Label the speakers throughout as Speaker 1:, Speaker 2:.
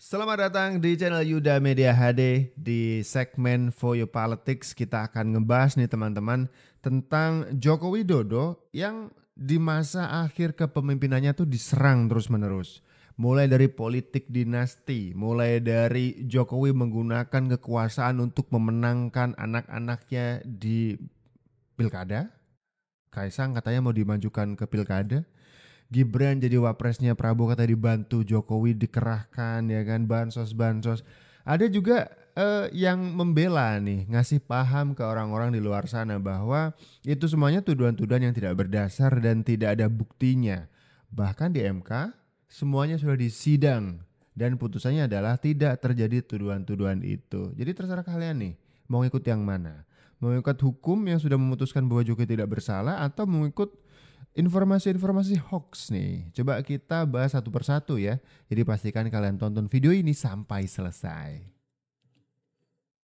Speaker 1: Selamat datang di channel Yuda Media HD di segmen For You Politics kita akan ngebahas nih teman-teman tentang Joko Widodo yang di masa akhir kepemimpinannya tuh diserang terus-menerus. Mulai dari politik dinasti, mulai dari Jokowi menggunakan kekuasaan untuk memenangkan anak-anaknya di pilkada. Kaisang katanya mau dimajukan ke pilkada Gibran jadi wapresnya Prabowo kata dibantu Jokowi dikerahkan ya kan bansos-bansos. Ada juga eh, yang membela nih ngasih paham ke orang-orang di luar sana bahwa itu semuanya tuduhan-tuduhan yang tidak berdasar dan tidak ada buktinya. Bahkan di MK semuanya sudah disidang dan putusannya adalah tidak terjadi tuduhan-tuduhan itu. Jadi terserah kalian nih mau ikut yang mana? Mau ikut hukum yang sudah memutuskan bahwa Jokowi tidak bersalah atau mau ikut informasi-informasi hoax nih. Coba kita bahas satu persatu ya. Jadi pastikan kalian tonton video ini sampai selesai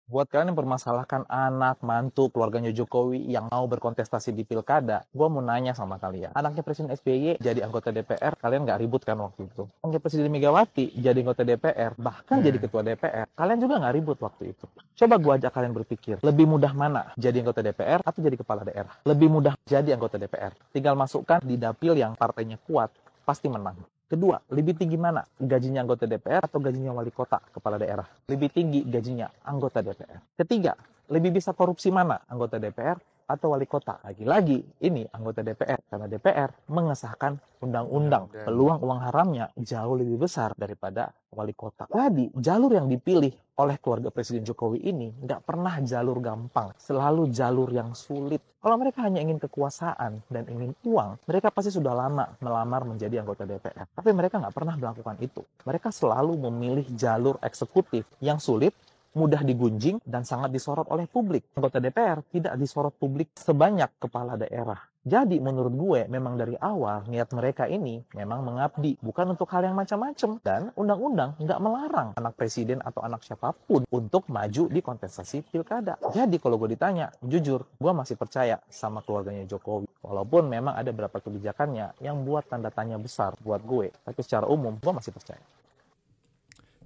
Speaker 2: buat kalian yang permasalahkan anak, mantu, keluarganya Jokowi yang mau berkontestasi di pilkada, gue mau nanya sama kalian. Anaknya Presiden SBY jadi anggota DPR, kalian nggak ribut kan waktu itu? Anaknya Presiden Megawati jadi anggota DPR, bahkan hmm. jadi ketua DPR, kalian juga nggak ribut waktu itu. Coba gue ajak kalian berpikir, lebih mudah mana jadi anggota DPR atau jadi kepala daerah? Lebih mudah jadi anggota DPR. Tinggal masukkan di dapil yang partainya kuat, pasti menang. Kedua, lebih tinggi mana? Gajinya anggota DPR atau gajinya wali kota, kepala daerah? Lebih tinggi gajinya anggota DPR. Ketiga, lebih bisa korupsi mana? Anggota DPR atau wali kota. Lagi-lagi, ini anggota DPR karena DPR mengesahkan undang-undang. Ya, Peluang uang haramnya jauh lebih besar daripada wali kota. Tadi, jalur yang dipilih oleh keluarga Presiden Jokowi ini nggak pernah jalur gampang, selalu jalur yang sulit. Kalau mereka hanya ingin kekuasaan dan ingin uang, mereka pasti sudah lama melamar menjadi anggota DPR. Tapi mereka nggak pernah melakukan itu. Mereka selalu memilih jalur eksekutif yang sulit mudah digunjing dan sangat disorot oleh publik. Anggota DPR tidak disorot publik sebanyak kepala daerah. Jadi menurut gue memang dari awal niat mereka ini memang mengabdi bukan untuk hal yang macam-macam dan undang-undang nggak melarang anak presiden atau anak siapapun untuk maju di kontestasi pilkada. Jadi kalau gue ditanya, jujur gue masih percaya sama keluarganya Jokowi. Walaupun memang ada beberapa kebijakannya yang buat tanda tanya besar buat gue, tapi secara umum gue masih percaya.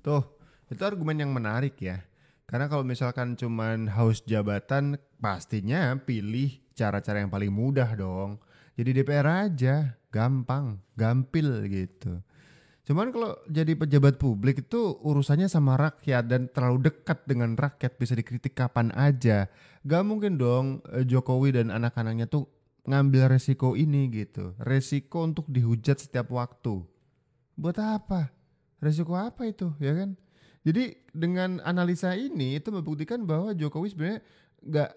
Speaker 1: Tuh, itu argumen yang menarik ya. Karena kalau misalkan cuman haus jabatan, pastinya pilih cara-cara yang paling mudah dong. Jadi DPR aja, gampang, gampil gitu. Cuman kalau jadi pejabat publik itu urusannya sama rakyat dan terlalu dekat dengan rakyat bisa dikritik kapan aja. Gak mungkin dong eh, Jokowi dan anak-anaknya tuh ngambil resiko ini gitu. Resiko untuk dihujat setiap waktu. Buat apa? Resiko apa itu ya kan? Jadi dengan analisa ini itu membuktikan bahwa Jokowi sebenarnya nggak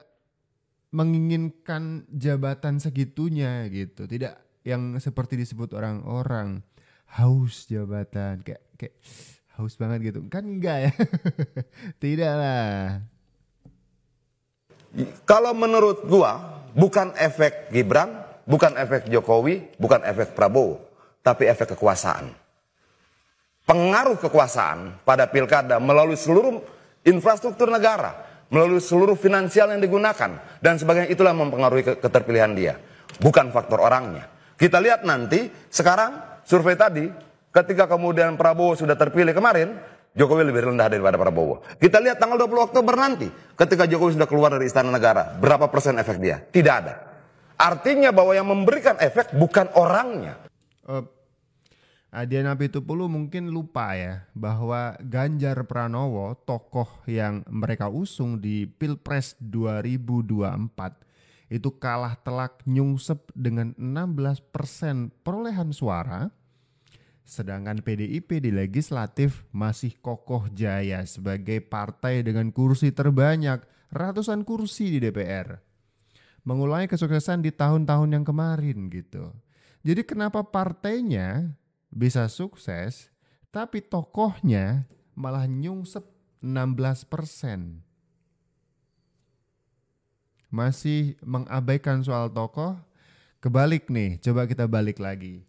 Speaker 1: menginginkan jabatan segitunya gitu, tidak yang seperti disebut orang-orang haus jabatan kayak kayak haus banget gitu kan enggak ya tidak lah
Speaker 3: kalau menurut gua bukan efek Gibran bukan efek Jokowi bukan efek Prabowo tapi efek kekuasaan pengaruh kekuasaan pada pilkada melalui seluruh infrastruktur negara, melalui seluruh finansial yang digunakan dan sebagainya itulah mempengaruhi keterpilihan dia, bukan faktor orangnya. Kita lihat nanti sekarang survei tadi ketika kemudian Prabowo sudah terpilih kemarin Jokowi lebih rendah daripada Prabowo. Kita lihat tanggal 20 Oktober nanti, ketika Jokowi sudah keluar dari istana negara, berapa persen efek dia? Tidak ada. Artinya bahwa yang memberikan efek
Speaker 1: bukan orangnya. Uh, Adian Apitupulu mungkin lupa ya bahwa Ganjar Pranowo tokoh yang mereka usung di Pilpres 2024 itu kalah telak nyungsep dengan 16% perolehan suara sedangkan PDIP di legislatif masih kokoh jaya sebagai partai dengan kursi terbanyak ratusan kursi di DPR mengulangi kesuksesan di tahun-tahun yang kemarin gitu. Jadi kenapa partainya bisa sukses, tapi tokohnya malah nyungsep 16 persen. Masih mengabaikan soal tokoh, kebalik nih, coba kita balik lagi.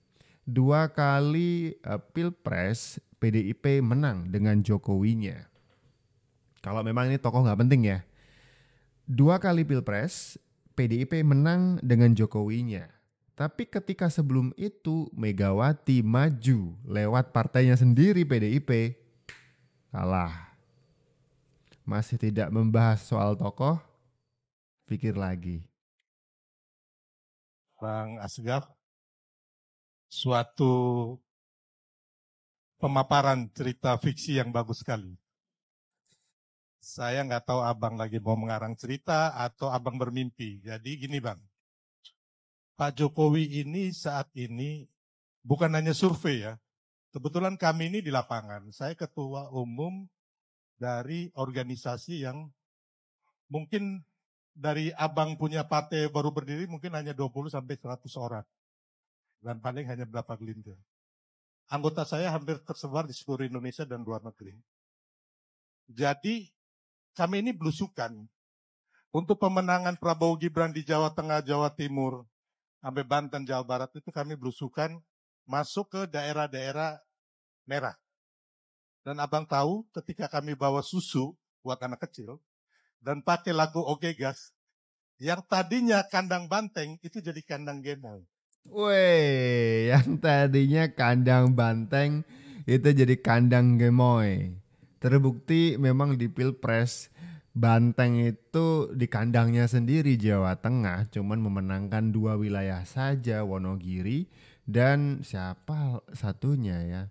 Speaker 1: Dua kali eh, pilpres PDIP menang dengan Jokowinya. Kalau memang ini tokoh nggak penting ya. Dua kali pilpres PDIP menang dengan Jokowinya tapi ketika sebelum itu Megawati maju lewat partainya sendiri PDIP, kalah. Masih tidak membahas soal tokoh, pikir lagi.
Speaker 3: Bang Asgaf, suatu pemaparan cerita fiksi yang bagus sekali. Saya nggak tahu abang lagi mau mengarang cerita atau abang bermimpi. Jadi gini bang, Pak Jokowi ini saat ini bukan hanya survei ya. Kebetulan kami ini di lapangan. Saya ketua umum dari organisasi yang mungkin dari abang punya partai baru berdiri mungkin hanya 20 sampai 100 orang. Dan paling hanya berapa gelintir. Anggota saya hampir tersebar di seluruh Indonesia dan luar negeri. Jadi kami ini belusukan untuk pemenangan Prabowo Gibran di Jawa Tengah, Jawa Timur, sampai Banten, Jawa Barat itu kami berusukan masuk ke daerah-daerah merah. Dan abang tahu ketika kami bawa susu buat anak kecil dan pakai lagu Oke Gas, yang tadinya kandang banteng itu jadi kandang genang.
Speaker 1: Weh, yang tadinya kandang banteng itu jadi kandang gemoy. Terbukti memang di Pilpres Banteng itu di kandangnya sendiri Jawa Tengah cuman memenangkan dua wilayah saja Wonogiri dan siapa satunya ya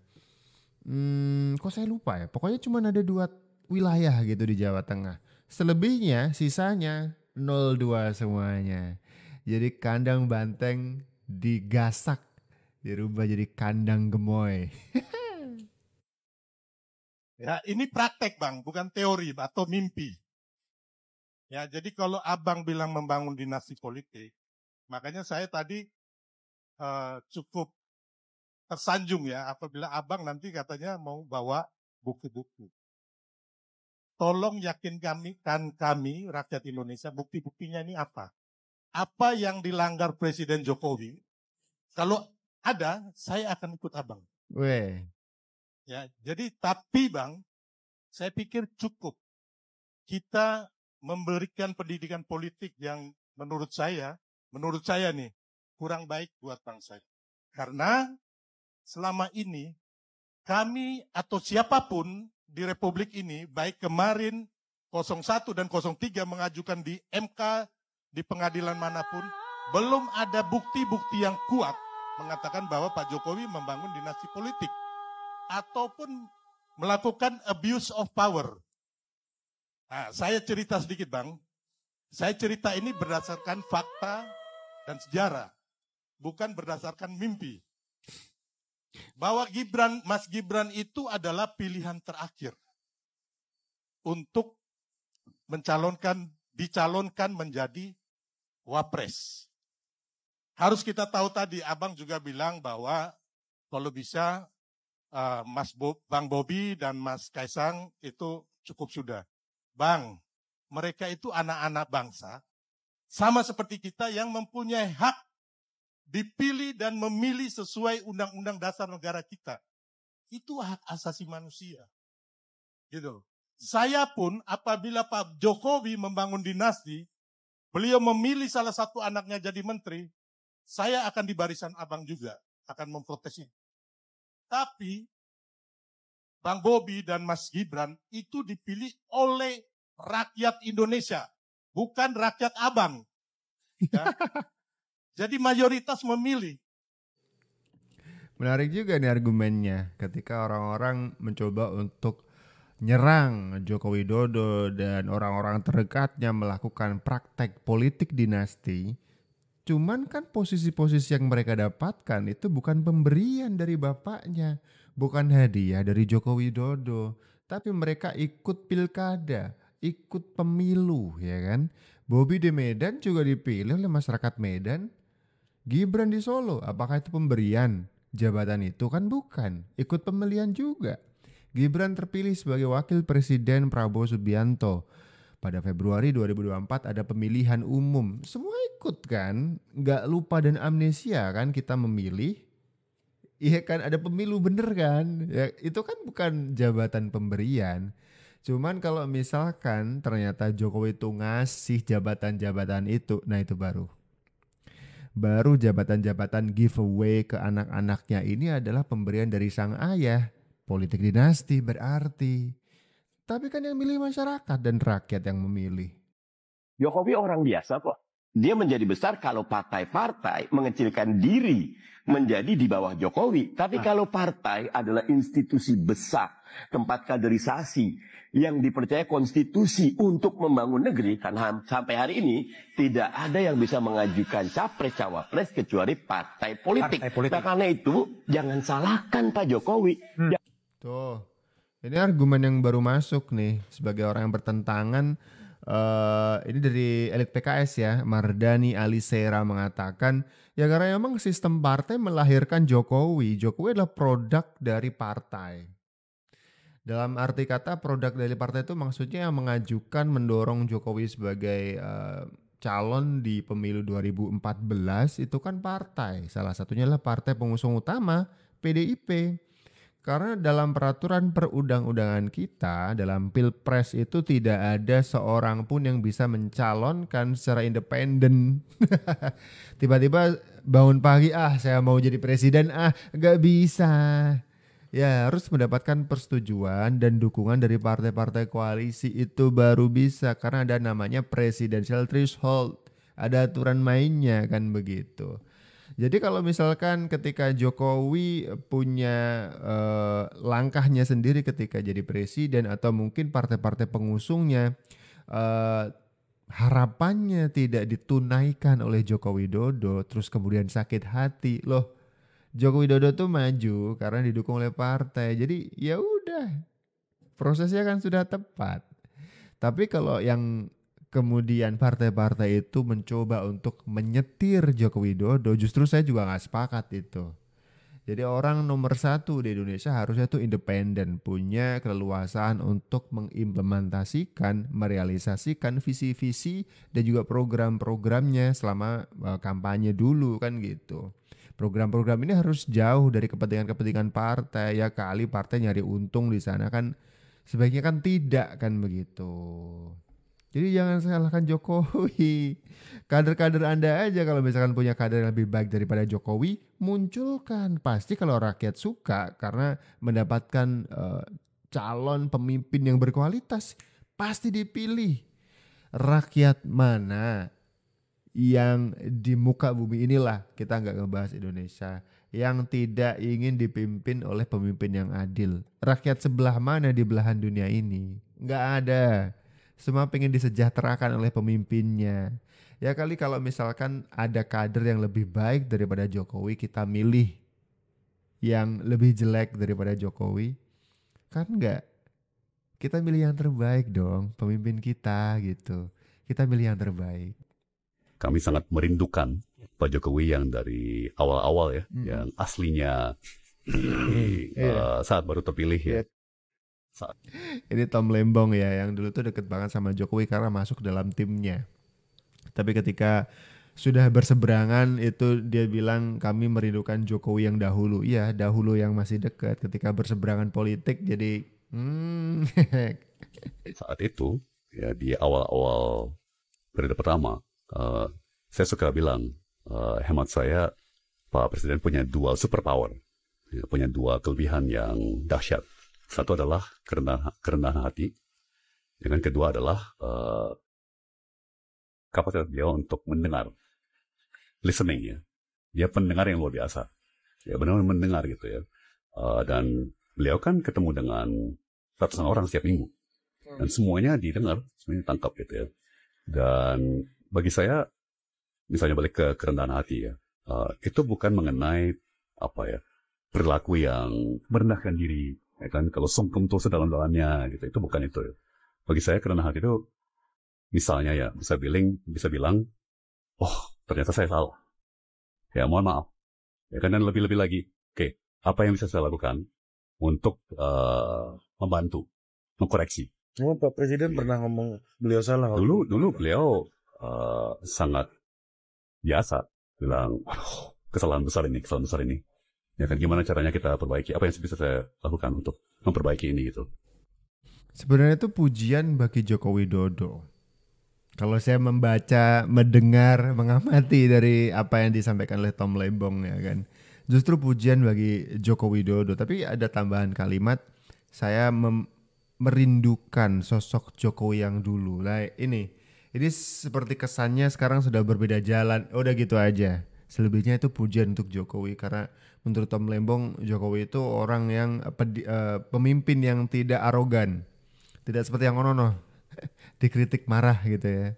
Speaker 1: hmm, kok saya lupa ya pokoknya cuma ada dua wilayah gitu di Jawa Tengah selebihnya sisanya 02 semuanya jadi kandang banteng digasak dirubah jadi kandang gemoy
Speaker 3: ya ini praktek bang bukan teori atau mimpi Ya, jadi kalau abang bilang membangun dinasti politik, makanya saya tadi uh, cukup tersanjung ya apabila abang nanti katanya mau bawa bukti-bukti. Tolong yakin kami, kan kami rakyat Indonesia bukti-buktinya ini apa? Apa yang dilanggar Presiden Jokowi? Kalau ada, saya akan ikut abang. Weh. Ya, jadi tapi bang, saya pikir cukup kita memberikan pendidikan politik yang menurut saya, menurut saya nih, kurang baik buat bangsa. Karena selama ini kami atau siapapun di Republik ini, baik kemarin 01 dan 03 mengajukan di MK, di pengadilan manapun, belum ada bukti-bukti yang kuat mengatakan bahwa Pak Jokowi membangun dinasti politik ataupun melakukan abuse of power Nah, saya cerita sedikit Bang. Saya cerita ini berdasarkan fakta dan sejarah. Bukan berdasarkan mimpi. Bahwa Gibran, Mas Gibran itu adalah pilihan terakhir untuk mencalonkan, dicalonkan menjadi wapres. Harus kita tahu tadi, Abang juga bilang bahwa kalau bisa eh, Mas Bo, Bang Bobi dan Mas Kaisang itu cukup sudah. Bang, mereka itu anak-anak bangsa, sama seperti kita yang mempunyai hak dipilih dan memilih sesuai undang-undang dasar negara kita. Itu hak asasi manusia. Gitu. Saya pun apabila Pak Jokowi membangun dinasti, beliau memilih salah satu anaknya jadi menteri, saya akan di barisan abang juga, akan memprotes memprotesnya. Tapi Bang Bobi dan Mas Gibran itu dipilih oleh rakyat Indonesia, bukan rakyat abang. Ya. Jadi mayoritas memilih.
Speaker 1: Menarik juga nih argumennya ketika orang-orang mencoba untuk nyerang Joko Widodo dan orang-orang terdekatnya melakukan praktek politik dinasti. Cuman kan posisi-posisi yang mereka dapatkan itu bukan pemberian dari bapaknya, bukan hadiah dari Joko Widodo, tapi mereka ikut pilkada ikut pemilu ya kan. Bobi di Medan juga dipilih oleh masyarakat Medan. Gibran di Solo, apakah itu pemberian jabatan itu kan bukan, ikut pemilihan juga. Gibran terpilih sebagai wakil presiden Prabowo Subianto. Pada Februari 2024 ada pemilihan umum. Semua ikut kan? Nggak lupa dan amnesia kan kita memilih. Iya kan ada pemilu bener kan? Ya, itu kan bukan jabatan pemberian. Cuman kalau misalkan ternyata Jokowi itu ngasih jabatan-jabatan itu, nah itu baru. Baru jabatan-jabatan giveaway ke anak-anaknya ini adalah pemberian dari sang ayah. Politik dinasti berarti. Tapi kan yang milih masyarakat dan rakyat yang memilih.
Speaker 3: Jokowi orang biasa kok. Dia menjadi besar kalau partai-partai mengecilkan diri menjadi di bawah Jokowi. Tapi ah. kalau partai adalah institusi besar, tempat kaderisasi yang dipercaya konstitusi untuk membangun negeri, karena sampai hari ini tidak ada yang bisa mengajukan capres cawapres kecuali partai politik. Partai politik. Nah karena itu jangan salahkan Pak Jokowi.
Speaker 1: Hmm. Ya. Tuh, ini argumen yang baru masuk nih sebagai orang yang bertentangan Uh, ini dari elit PKS ya, Mardani Alisera mengatakan, ya karena emang sistem partai melahirkan Jokowi. Jokowi adalah produk dari partai. Dalam arti kata produk dari partai itu maksudnya yang mengajukan mendorong Jokowi sebagai uh, calon di pemilu 2014 itu kan partai. Salah satunya adalah partai pengusung utama PDIP. Karena dalam peraturan perundang-undangan kita, dalam pilpres itu tidak ada seorang pun yang bisa mencalonkan secara independen. Tiba-tiba bangun pagi, ah saya mau jadi presiden, ah gak bisa. Ya harus mendapatkan persetujuan dan dukungan dari partai-partai koalisi itu baru bisa. Karena ada namanya presidential threshold, ada aturan mainnya kan begitu. Jadi kalau misalkan ketika Jokowi punya eh, langkahnya sendiri ketika jadi presiden atau mungkin partai-partai pengusungnya eh, harapannya tidak ditunaikan oleh Jokowi Dodo terus kemudian sakit hati loh Jokowi Dodo tuh maju karena didukung oleh partai. Jadi ya udah prosesnya kan sudah tepat. Tapi kalau yang kemudian partai-partai itu mencoba untuk menyetir Joko Widodo, justru saya juga nggak sepakat itu. Jadi orang nomor satu di Indonesia harusnya itu independen, punya keleluasaan untuk mengimplementasikan, merealisasikan visi-visi dan juga program-programnya selama eh, kampanye dulu kan gitu. Program-program ini harus jauh dari kepentingan-kepentingan partai ya kali partai nyari untung di sana kan sebaiknya kan tidak kan begitu. Jadi jangan salahkan Jokowi. Kader-kader Anda aja kalau misalkan punya kader yang lebih baik daripada Jokowi, munculkan. Pasti kalau rakyat suka karena mendapatkan uh, calon pemimpin yang berkualitas, pasti dipilih. Rakyat mana yang di muka bumi inilah kita nggak ngebahas Indonesia yang tidak ingin dipimpin oleh pemimpin yang adil. Rakyat sebelah mana di belahan dunia ini? Nggak ada semua pengen disejahterakan oleh pemimpinnya. Ya kali kalau misalkan ada kader yang lebih baik daripada Jokowi, kita milih yang lebih jelek daripada Jokowi. Kan enggak? Kita milih yang terbaik dong, pemimpin kita gitu. Kita milih yang
Speaker 4: terbaik. Kami sangat merindukan Pak Jokowi yang dari awal-awal ya, hmm. yang aslinya uh, saat baru terpilih ya. Iya.
Speaker 1: Ini Tom Lembong ya yang dulu tuh deket banget sama Jokowi karena masuk dalam timnya. Tapi ketika sudah berseberangan itu dia bilang kami merindukan Jokowi yang dahulu. Iya, dahulu yang masih dekat ketika berseberangan politik jadi hmm.
Speaker 4: saat itu ya di awal-awal periode pertama uh, saya suka bilang uh, hemat saya Pak Presiden punya dual superpower. Ya, punya dua kelebihan yang dahsyat satu adalah kerendahan, kerendahan hati, dengan kedua adalah uh, kapasitas dia untuk mendengar, listening ya. Dia pendengar yang luar biasa, Dia ya, benar-benar mendengar gitu ya. Uh, dan beliau kan ketemu dengan ratusan orang setiap minggu, dan hmm. semuanya didengar, semuanya tangkap gitu ya. Dan bagi saya, misalnya balik ke kerendahan hati ya, uh, itu bukan mengenai apa ya perilaku yang merendahkan diri Ya kan? Kalau sungkem tuh sedalam-dalamnya gitu. Itu bukan itu. Bagi saya karena kerendahan itu misalnya ya bisa bilang bisa bilang oh ternyata saya salah. Ya mohon maaf. Ya kan dan lebih-lebih lagi. Oke, okay, apa yang bisa saya lakukan untuk uh, membantu mengkoreksi?
Speaker 3: Oh, Pak Presiden ya. pernah ngomong
Speaker 4: beliau salah. Dulu dulu beliau uh, sangat biasa bilang, kesalahan besar ini, kesalahan besar ini. Ya kan gimana caranya kita perbaiki? Apa yang bisa saya lakukan untuk memperbaiki ini gitu?
Speaker 1: Sebenarnya itu pujian bagi Joko Widodo. Kalau saya membaca, mendengar, mengamati dari apa yang disampaikan oleh Tom Lebong ya kan. Justru pujian bagi Joko Widodo, tapi ada tambahan kalimat saya merindukan sosok Jokowi yang dulu. Nah, ini ini seperti kesannya sekarang sudah berbeda jalan. Udah gitu aja selebihnya itu pujian untuk Jokowi karena menurut Tom Lembong Jokowi itu orang yang eh, pedi, uh, pemimpin yang tidak arogan tidak seperti yang Onono dikritik marah gitu ya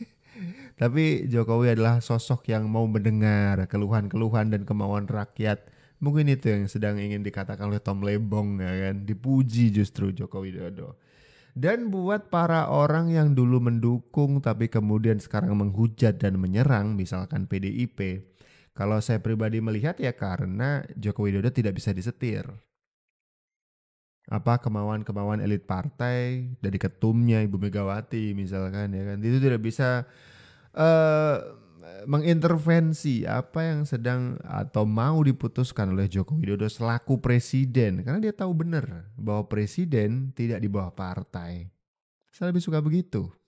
Speaker 1: tapi Jokowi adalah sosok yang mau mendengar keluhan-keluhan dan kemauan rakyat mungkin itu yang sedang ingin dikatakan oleh Tom Lembong ya kan dipuji justru Jokowi Dodo dan buat para orang yang dulu mendukung tapi kemudian sekarang menghujat dan menyerang misalkan PDIP, kalau saya pribadi melihat ya karena Joko Widodo tidak bisa disetir. Apa kemauan-kemauan elit partai dari ketumnya Ibu Megawati misalkan ya kan itu tidak bisa uh, mengintervensi apa yang sedang atau mau diputuskan oleh Joko Widodo selaku presiden karena dia tahu benar bahwa presiden tidak di bawah partai. Saya lebih suka begitu.